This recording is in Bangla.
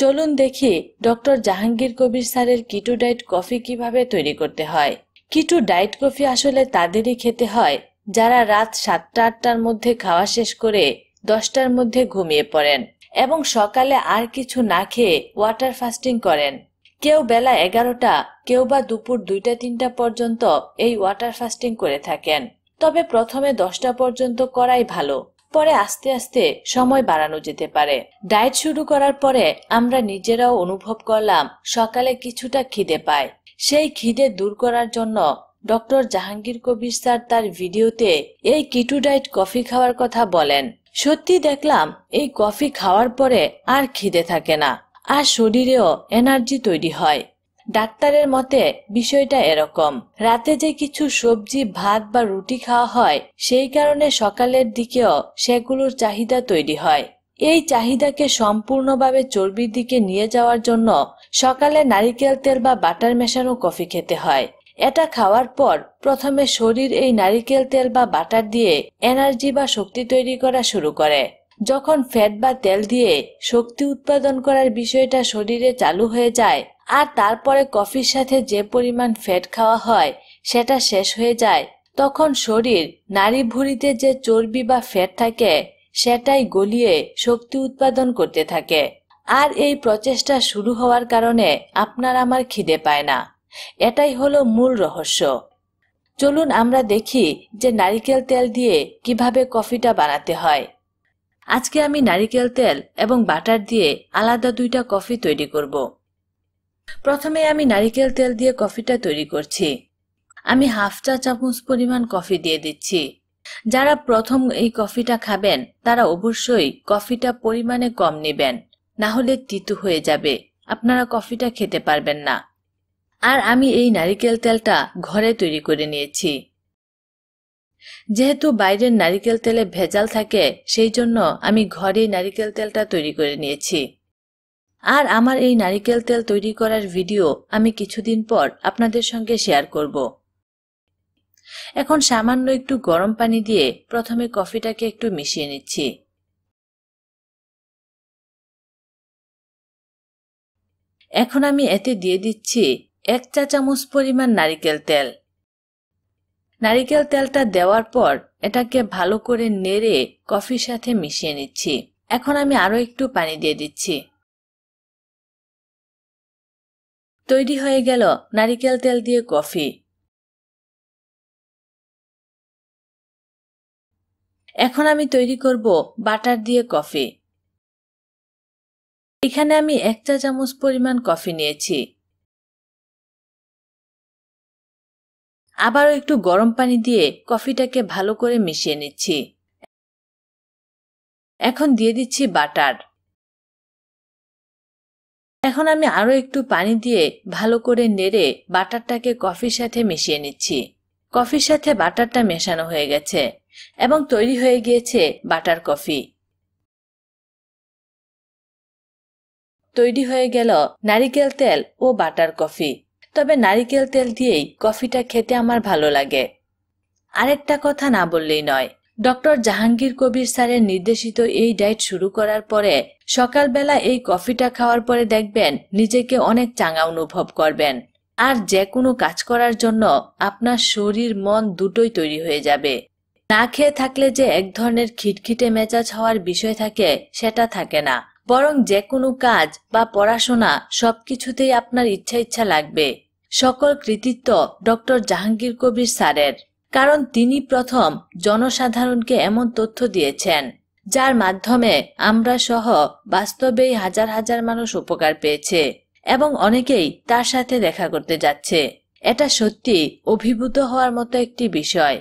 চলুন দেখি ডক্টর জাহাঙ্গীর কবির স্যারের কিটু ডায়েট কফি কিভাবে তৈরি করতে হয় কিটু ডায়েট কফি আসলে তাদেরই খেতে হয় যারা রাত সাতটা আটটার মধ্যে খাওয়া শেষ করে দশটার মধ্যে ঘুমিয়ে পড়েন এবং সকালে আর কিছু না খেয়ে ওয়াটার ফাস্টিং করেন কেউ বেলা এগারোটা কেউ বা দুপুর দুইটা তিনটা পর্যন্ত এই ওয়াটার ফাস্টিং করে থাকেন তবে প্রথমে দশটা পর্যন্ত করাই ভালো পরে আস্তে আস্তে সময় বাড়ানো যেতে পারে ডায়েট শুরু করার পরে আমরা নিজেরাও অনুভব করলাম সকালে কিছুটা খিদে পায় সেই খিদে দূর করার জন্য ডক্টর জাহাঙ্গীর কবির স্যার তার ভিডিওতে এই কিটু ডায়েট কফি খাওয়ার কথা বলেন সত্যি দেখলাম এই কফি খাওয়ার পরে আর খিদে থাকে না আর শরীরেও এনার্জি তৈরি হয় ডাক্তারের মতে বিষয়টা এরকম রাতে যে কিছু সবজি ভাত বা রুটি খাওয়া হয় সেই কারণে সকালের দিকেও সেগুলোর চাহিদা তৈরি হয় এই চাহিদাকে সম্পূর্ণভাবে চর্বির দিকে নিয়ে যাওয়ার জন্য সকালে নারিকেল তেল বা বাটার মেশানো কফি খেতে হয় এটা খাওয়ার পর প্রথমে শরীর এই নারিকেল তেল বা বাটার দিয়ে এনার্জি বা শক্তি তৈরি করা শুরু করে যখন ফ্যাট বা তেল দিয়ে শক্তি উৎপাদন করার বিষয়টা শরীরে চালু হয়ে যায় আর তারপরে কফির সাথে যে পরিমাণ ফ্যাট খাওয়া হয় সেটা শেষ হয়ে যায় তখন শরীর নারী ভুড়িতে যে চর্বি বা ফ্যাট থাকে সেটাই গলিয়ে শক্তি উৎপাদন করতে থাকে আর এই প্রচেষ্টা শুরু হওয়ার কারণে আপনার আমার খিদে পায় না এটাই হলো মূল রহস্য চলুন আমরা দেখি যে নারিকেল তেল দিয়ে কিভাবে কফিটা বানাতে হয় আজকে আমি নারিকেল তেল এবং বাটার দিয়ে আলাদা দুইটা কফি তৈরি করব প্রথমে আমি নারিকেল তেল দিয়ে কফিটা তৈরি করছি আমি হাফ চা চামচ পরিমাণ কফি দিয়ে দিচ্ছি যারা প্রথম এই কফিটা খাবেন তারা অবশ্যই কফিটা পরিমাণে কম নেবেন না হলে তিতু হয়ে যাবে আপনারা কফিটা খেতে পারবেন না আর আমি এই নারিকেল তেলটা ঘরে তৈরি করে নিয়েছি যেহেতু বাইরের নারিকেল তেলে ভেজাল থাকে সেই জন্য আমি ঘরেই নারিকেল তেলটা তৈরি করে নিয়েছি আর আমার এই নারিকেল তেল তৈরি করার ভিডিও আমি কিছুদিন পর আপনাদের সঙ্গে শেয়ার করব এখন সামান্য একটু গরম পানি দিয়ে প্রথমে কফিটাকে একটু মিশিয়ে নিচ্ছি এখন আমি এতে দিয়ে দিচ্ছি এক চা চামচ পরিমাণ নারিকেল তেল নারিকেল তেলটা দেওয়ার পর এটাকে ভালো করে নেড়ে কফির সাথে মিশিয়ে নিচ্ছি এখন আমি আরও একটু পানি দিয়ে দিচ্ছি তৈরি হয়ে গেল নারিকেল তেল দিয়ে কফি এখন আমি তৈরি করব বাটার দিয়ে কফি এখানে আমি এক চা চামচ পরিমাণ কফি নিয়েছি আবারও একটু গরম পানি দিয়ে কফিটাকে ভালো করে মিশিয়ে নিচ্ছি এখন দিয়ে দিচ্ছি বাটার এখন আমি আরও একটু পানি দিয়ে ভালো করে নেড়ে বাটারটাকে কফির সাথে মিশিয়ে নিচ্ছি কফির সাথে বাটারটা মেশানো হয়ে গেছে এবং তৈরি হয়ে গিয়েছে বাটার কফি তৈরি হয়ে গেল নারিকেল তেল ও বাটার কফি তবে নারিকেল তেল দিয়েই কফিটা খেতে আমার ভালো লাগে আরেকটা কথা না বললেই নয় ডক্টর জাহাঙ্গীর কবির স্যারের নির্দেশিত এই ডায়েট শুরু করার পরে সকালবেলা এই কফিটা খাওয়ার পরে দেখবেন নিজেকে অনেক চাঙা অনুভব করবেন আর যে কোনো কাজ করার জন্য আপনার শরীর মন দুটোই তৈরি হয়ে যাবে না খেয়ে থাকলে যে এক ধরনের খিটখিটে মেজাজ হওয়ার বিষয় থাকে সেটা থাকে না বরং যে কোনো কাজ বা পড়াশোনা সবকিছুতেই আপনার ইচ্ছা ইচ্ছা লাগবে সকল কৃতিত্ব ডক্টর জাহাঙ্গীর কবির স্যারের কারণ তিনি প্রথম জনসাধারণকে এমন তথ্য দিয়েছেন যার মাধ্যমে আমরা সহ বাস্তবেই হাজার হাজার মানুষ উপকার পেয়েছে এবং অনেকেই তার সাথে দেখা করতে যাচ্ছে এটা সত্যি অভিভূত হওয়ার মতো একটি বিষয়